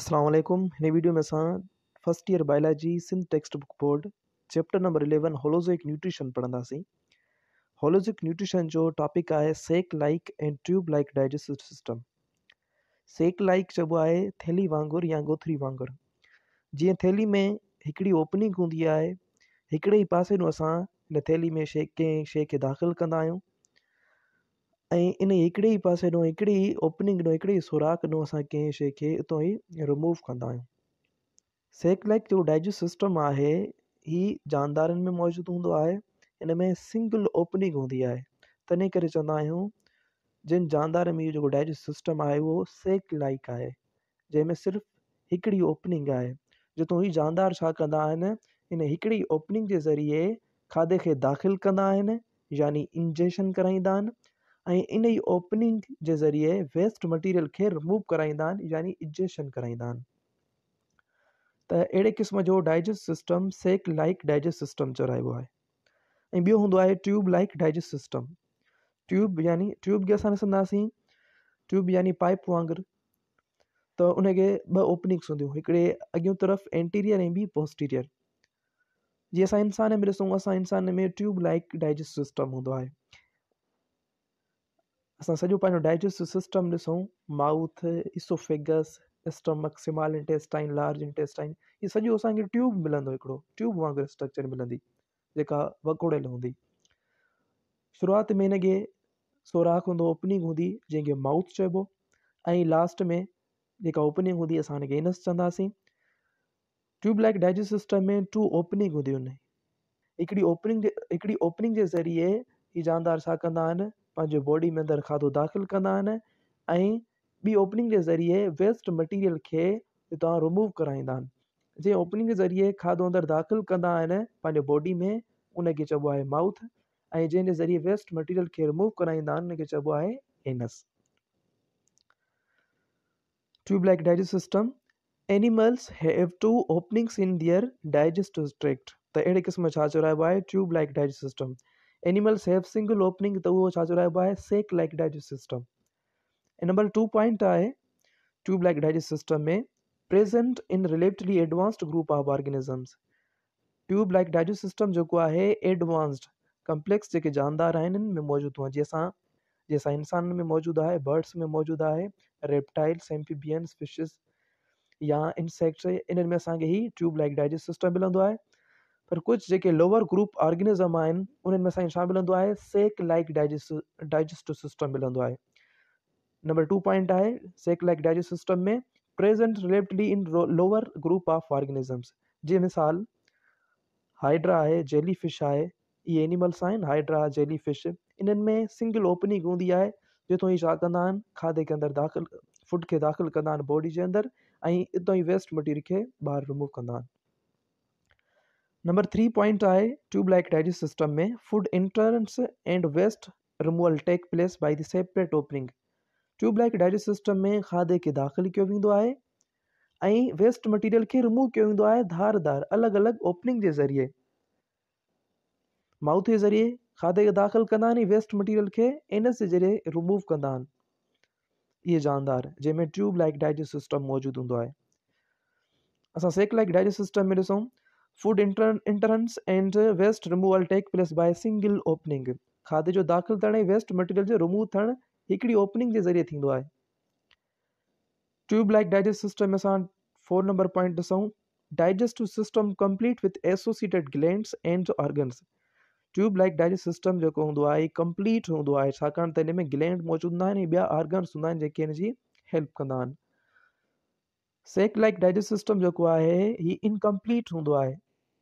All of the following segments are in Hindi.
असलम हिन वीडियो में असां first year biology Sindh text book board chapter number eleven holozoic nutrition पढ़ंदासीं होलोज़िक न्यूट्रिशन जो टॉपिक आहे सेक लाइक ऐं tube like digestive system sac like चइबो आहे थैली वांगुरु या गोथरी वांगुरु जीअं थैली में हिकिड़ी ओपनिंग होंगी है हिकिड़े ई पासे ॾांहुं असां थैली में शे कंहिं शइ खे दाख़िल कंदा ऐं इन हिकिड़े ई पासे ॾेओ हिकिड़ी ओपनिंग ॾेओ हिकिड़ी सुराख ॾो असां कंहिं शइ खे हितां ई रिमूव कंदा आहियूं सेकलाइक जो डाइजेस्ट सिस्टम आहे हीअ जानदारनि में मौजूदु हूंदो आहे इन में सिंगल ओपनिंग हूंदी आहे त हिन करे चवंदा आहियूं जिन जानदार में इहो जेको डाइजेस्ट सिस्टम आहे उहो सेक लाइक आहे जंहिं में सिर्फ़ु हिकिड़ी ओपनिंग आहे जितो ई जानदार छा कंदा आहिनि इन हिकिड़ी ओपनिंग जे ज़रिए खाधे खे दाख़िलु कंदा आहिनि यानी इंजेशन कराईंदा आहिनि ऐं इन ई ओपनिंग जे ज़रिए वेस्ट मटीरियल खे रिमूव कराईंदा आहिनि यानी इजेशन कराईंदा आहिनि त अहिड़े क़िस्म जो digest system sac like digest system चवाइबो आहे ऐं ॿियो हूंदो आहे tube like digest system tube यानी ट्यूब खे असां ॾिसंदासीं ट्यूब यानी पाइप वांगुरु त उनखे ॿ ओपनिंग्स हूंदियूं हिकिड़े अॻियूं तरफ़ एंटीरियर ऐं ॿी पोस्टीरियर जीअं असां इंसान में ॾिसूं असां इंसान में ट्यूब लाइक डाइजेस्ट सिस्टम हूंदो आहे असां सॼो पंहिंजो डाइजेस्टिव सिस्टम ॾिसूं mouth oesophagus stomach small intestine large intestine ये सॼो अस ट्यूब मिलंदो ट्यूब वांगुरु स्ट्रक्चर मिली जहाँ वकोड़ियल होंगी शुरुआत में इन सोराख हों ओपनिंग होंगी जैसे माउथ चबो ऐं लास्ट में जेका ओपनिंग होंगी असां हिनखे इनस चवंदासीं ट्यूब डाइजेस्ट सिस्टम में टू ओपनिंग हूंदियूं आहिनि ओपनिंग ओपनिंग के ज़रिए ये जानदार छा बॉडी में अंदर खाधो दाख़िल कंदा आहिनि ओपनिंग के ज़रिए वेस्ट मटीरियल के रिमूव कराईंदा आहिनि ओपनिंग के ज़रिए खाधो अंदर दाख़िल कंदा बॉडी में उनखे चइबो आहे माउथ ऐं जंहिंजे ज़रिए वेस्ट मटीरियल खे रिमूव कराइंदा आहिनि उनखे चइबो anus tube like digest system animals have two openings in their digest tract त अहिड़े क़िस्म छा चइबो आहे tube like digest system animals have single opening तो वो छा रहा है by sac like digest system number two point आहे ट्यूब लाइक डाइजेस्ट सिस्टम में present in relatively advanced group of organisms tube like digest system को आहे एडवांस्ड कम्प्लेक्स जेके जानदार आहिनि इन्हनि में मौजूद हो जंहिंसां जंहिंसां इंसान में मौजूद आहे बर्ड्स में मौजूद आहे रेप्टाइल्स एम्फीबियंस फिशेस या इंसेक्ट्स इन्हनि में असांखे ई ट्यूब लाइक डाइजेस्ट सिस्टम मिलंदो आहे पर कुछ जेके लोअर ग्रुप ऑर्गेनिज़म आहिनि उन्हनि में असांखे छा मिलंदो आहे sac like digest digestive system मिलंदो आहे नंबर टू पॉइंट आहे सेक लाइक डाइजेस्ट सिस्टम में present relatively in lower group of organisms जीअं मिसाल हाइड्रा आहे जेली फिश आहे इहे एनिमल्स आहिनि हाइड्रा जेली फिश इन्हनि में सिंगल ओपनिंग हूंदी आहे जिथो ई छा कंदा आहिनि खाधे के अंदरि दाख़िल फूड खे दाख़िल कंदा आहिनि बॉडी जे अंदरि ऐं हितां ई वेस्ट मटीरियल खे ॿाहिरि रिमूव कंदा आहिनि नंबर थ्री पॉइंट आए ट्यूबलाइट डाइजेस्ट सिस्टम में food entrance and waste removal take place by the separate opening tube like digest system में खाधे के दाख़िल किया वेंदो आहे ऐं वेस्ट मटीरियल खे रिमूव कयो वेंदो आहे धारदार अलॻि अलॻि ओपनिंग जे ज़रिए माउथ जे ज़रिए खाधे खे दाख़िल कंदा आहिनि वेस्ट मटीरियल खे एनस जे ज़रिए रिमूव कंदा आहिनि इहे जानदार जंहिंमें ट्यूब लाइक डाइजेस्ट सिस्टम मौजूदु हूंदो आहे असां सेक लाइक डाइजेस्ट सिस्टम में ॾिसूं food entrance and waste removal take place by single opening खाधे जो दाख़िल थियण वेस्ट मटेरियल जो रिमूव थी ओपनिंग के ज़रिए ट्यूबलाइक आहे ट्यूब लाइक डाइजेस्ट सिस्टम असां फोर नंबर पॉइंट ॾिसूं digestive system complete with associated glands and organs tube digest system जेको हूंदो आहे कंप्लीट में ग्लैंड मौजूद न आहिनि ऑर्गन्स हूंदा जी हेल्प कह सेक लाइक डाइजेस्ट सिस्टम जेको है ही इनकम्प्लीट हूंदो है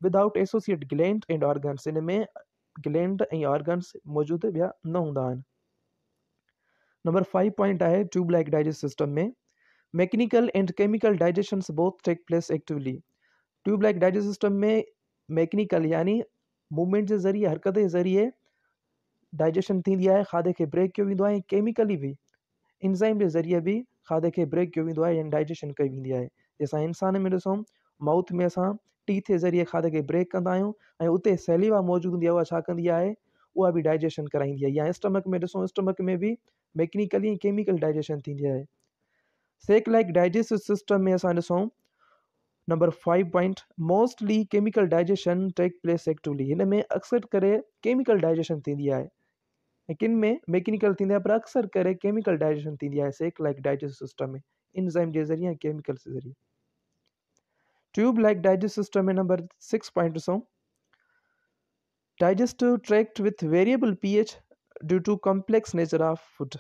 without associate gland and organs इन में ग्लैंड ऐं ऑर्गन्स मौजूदु ॿिया न हूंदा नंबर फाइव पॉइंट है ट्यूब लाइक डाइजेस्ट सिस्टम में mechanical and chemical digestions both take place actively tube like digest system में मैकेनिकल यानी मूवमेंट के ज़रिए हरकत के ज़रिए डाइजेशन थी है खाधे के ब्रेक किया केमिकली भी इंज़ाइम के ज़रिए भी खाधे के ब्रेक कयो वेंदो आहे यानी डाइजेशन कई वेंदी आहे जंहिंसां इंसान में ॾिसूं माउथ में असां टीथ जे ज़रिए खाधे खे ब्रेक कंदा आहियूं ऐं उते सैलिवा मौजूदु हूंदी आहे उहा छा कंदी आहे उहा बि डाइजेशन कराईंदी आहे या स्टमक में ॾिसूं स्टमक में बि मैकेनिकली ऐं केमिकल डाइजेशन थींदी आहे सेक लाइक डाइजेस्टिव सिस्टम में असां ॾिसूं number five point mostly chemical digestion take place actively हिन में अक्सर करे केमिकल डाइजेशन थींदी आहे ऐं किन में मैकेनिकल थी पर अक्सर करे केमिकल डाइजेशन थी आहे सेक लाइक डाइजेस्ट सिस्टम में इंज़ाइम के ज़रिए केमिकल के ज़रिए ट्यूब लाइक डाइजेस्ट सिस्टम में number six point so digestive tract with variable P H due to complex nature of food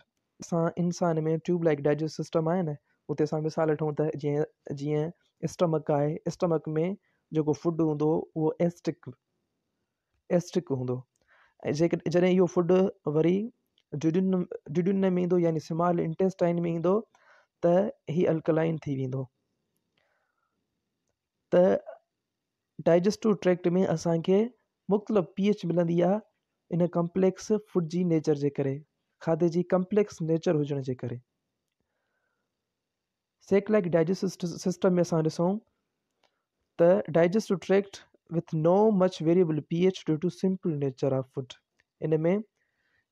असां इंसान में ट्यूब लाइक डाइजेस्ट सिस्टम आहे न उते मिसाल वठूं त स्टमक है स्टमक में जो फूड होंद वो एस्टिक एस्टिक हूंदो ऐं जेके जॾहिं इहो फूड वरी जुडियुनि जुडियुनि में ईंदो यानी स्माल इंटेस्टाइन में ईंदो त ही अल्कलाइन थी वेंदो त डाइजेस्टिव ट्रैक्ट में असांखे मुख़्तलिफ़ पी एच मिलंदी आहे इन कम्पलेक्स फूड जी नेचर जे करे खाधे जी कम्पलेक्स नेचर हुजण जे करे सेकलाइक डाइजेस्टिस सिस्टम में असां ॾिसूं त digestive tract with no much variable pH due to simple nature of food. इनमें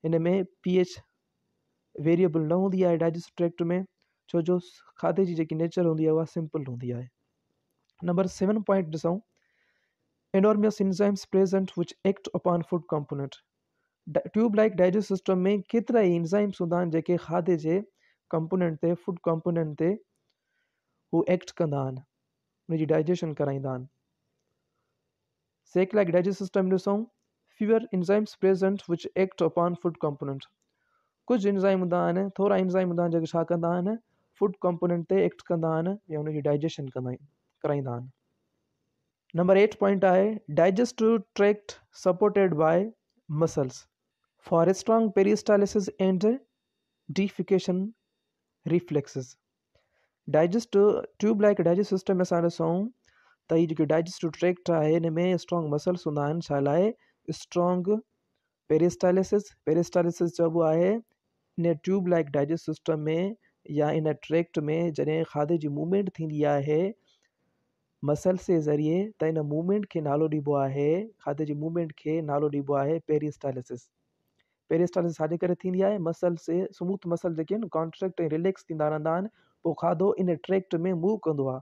इनमें pH वेरिएबल ना हूँ है डाइजेस्ट ट्रैक्ट में छो जो खाधे जी नेचर होंगी उहा सिंपल होंगी है नंबर सेवन पॉइंट ॾिसूं enormous enzymes present which act upon food component tube like digest system में केतिरा ई इंजाइम्स हूंदा आहिनि खाधे के कंपोनेंट से फूड कंपोनेंट से वो एक्ट कंदा आहिनि हुनजी डाइजेशन कराईंदा Sac-like digestive system endosome, fewer enzymes present which act upon food component. कुझु इंज़ाइम हूंदा आहिनि थोरा इंज़ाइम हूंदा आहिनि जेके छा कंदा आहिनि फूड कंपोनेंट ते एक्ट कंदा आहिनि या हुनजी डाइजेशन कंदा आहिनि कराईंदा आहिनि नंबर एट पॉइंट आहे digestive tract supported by muscles for strong peristalsis and defecation reflexes digest tube like digest system असां ॾिसूं त इहो जेको डाइजेस्टिव ट्रैक्ट आहे हिन में स्ट्रॉन्ग मसल्स हूंदा आहिनि छा लाइ स्ट्रॉन्ग पेरिस्टालिसिस पेरिस्टालिसिस चइबो आहे हिन ट्यूब लाइक डाइजेस्ट सिस्टम में या इन ट्रैक्ट में जैसे खाधे की मूवमेंट थी आहे मसल्स के ज़रिए त इन मूवमेंट के नालो ॾिबो है खाधे जी मूवमेंट के नालो ॾिबो है पेरिस्टालिसिस पेरिस्टालिसिस छाजे करे मसल्स स्मूथ मसल जो आहिनि कॉन्ट्रेक्ट ऐं रिलेक्स थींदा खाधो इन ट्रैक्ट में मूव कंदो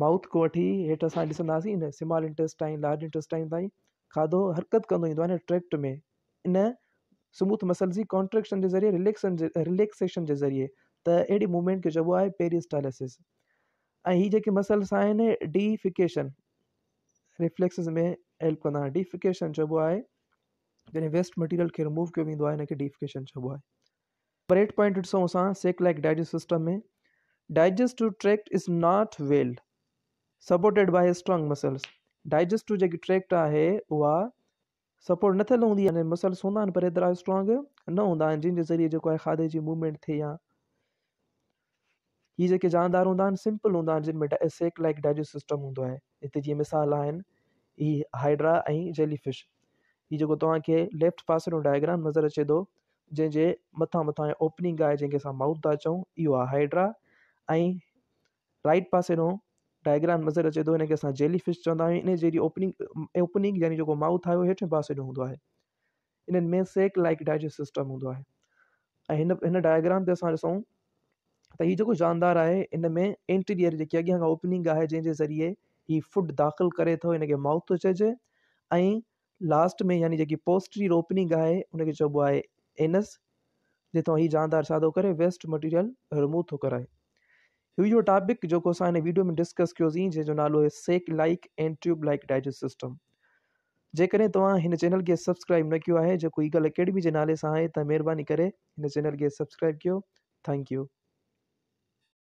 माउथ को वठी हेठि असां ॾिसंदासीं न स्मॉल इंटेस्टाइन लार्ज इंटेस्टाइन तीन खाधो हरकत कंदो ईंदो ट्रैक्ट में इन स्मूथ मसल की कॉन्ट्रेक्शन के ज़रिए रिलेक्सन जे रिलेक्सेशन जे ज़रिए तो अड़ी मूवमेंट खे चइबो है पेरिस्टालिसिस ऐं मसल्स आहिनि डीफिकेशन रिफ्लेक्सिस में हेल्प क्या आहिनि डीफिकेशन चइबो आहे जॾहिं वेस्ट मटीरियल खे रिमूव किया वेंदो आहे डीफिकेशन चइबो आहे पर पॉइंट ॾिसूं असां सेक लाइक डाइजेस्ट सिस्टम में digestive tract is not well supported by strong muscles digestive जेकी ट्रैक्ट आहे उहा सपोर्ट न थियलु हूंदी आहे मसल्स हूंदा आहिनि पर हेतिरा स्ट्रॉंग न हूंदा आहिनि जंहिंजे ज़रिए जेको आहे खाधे जी मूवमेंट थिए या हीअ जेके जानदार हूंदा आहिनि सिम्पल हूंदा आहिनि जिन में सेक लाइक डाइजेस्ट सिस्टम हूंदो आहे हिते जीअं मिसाल आहिनि ही हाइड्रा ऐं जेलीफिश हीउ जेको तव्हांखे लेफ्ट पासे जो नज़र अचे थो जंहिंजे मथां मथां ओपनिंग आहे जंहिंखे असां माउथ था चऊं इहो आहे हाइड्रा ऐं राइट डायग्राम नज़र अचे थो हिनखे असां जेली फिश चवंदा आहियूं इन जहिड़ी ओपनिंग ओपनिंग यानी जेको माउथ आहे उहो हेठि पासे जो हूंदो आहे इन्हनि में सेक लाइक डाइजेस्ट सिस्टम हूंदो आहे ऐं हिन हिन डायग्राम ते असां ॾिसूं त हीउ जेको जानदार आहे इन में एंटीरियर जेकी अॻियां खां ओपनिंग आहे जंहिंजे ज़रिए हीउ फूड दाख़िल करे थो हिनखे माउथ थो चइजे ऐं लास्ट में यानी जेकी पोस्टरी ओपनिंग आहे हुनखे चइबो आहे एनस जिथां हीउ जानदार छा थो करे वेस्ट मटीरियल रिमूव थो कराए Hu इहो टॉपिक जो असां वीडियो में डिस्कस कयोसीं जो नालो है sac like and tube like digest system जेकॾहिं तव्हां चैनल के सब्सक्राइब न कयो आहे जेको ईगल अकेडमी जे नाले से है त मेहरबानी करे चैनल के सब्सक्राइब कर थैंक यू